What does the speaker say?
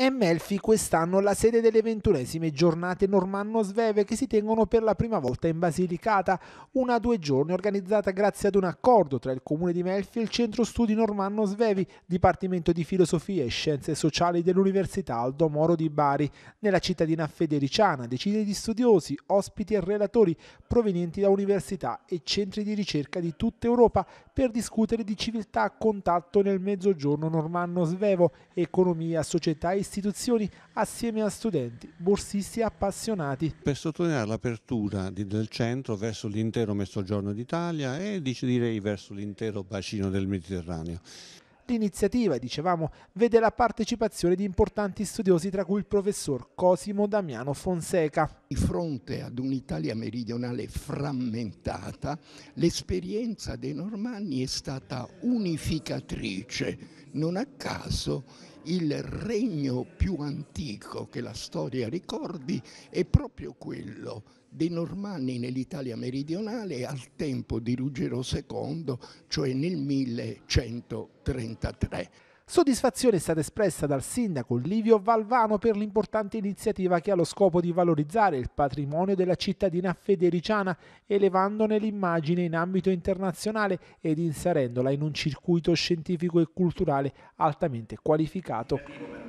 È Melfi quest'anno la sede delle ventunesime giornate normanno-sveve che si tengono per la prima volta in Basilicata, una due giorni organizzata grazie ad un accordo tra il comune di Melfi e il centro studi normanno-svevi, Dipartimento di Filosofia e Scienze Sociali dell'Università Aldo Moro di Bari, nella cittadina federiciana, decine di studiosi, ospiti e relatori provenienti da università e centri di ricerca di tutta Europa per discutere di civiltà a contatto nel mezzogiorno normanno-svevo, economia, società e istituzioni assieme a studenti, borsisti e appassionati. Per sottolineare l'apertura del centro verso l'intero Mezzogiorno d'Italia e direi verso l'intero bacino del Mediterraneo. L'iniziativa, dicevamo, vede la partecipazione di importanti studiosi tra cui il professor Cosimo Damiano Fonseca. Di fronte ad un'Italia meridionale frammentata, l'esperienza dei Normanni è stata unificatrice. Non a caso il regno più antico che la storia ricordi è proprio quello dei Normanni nell'Italia meridionale al tempo di Ruggero II, cioè nel 1133. Soddisfazione è stata espressa dal sindaco Livio Valvano per l'importante iniziativa che ha lo scopo di valorizzare il patrimonio della cittadina federiciana, elevandone l'immagine in ambito internazionale ed inserendola in un circuito scientifico e culturale altamente qualificato.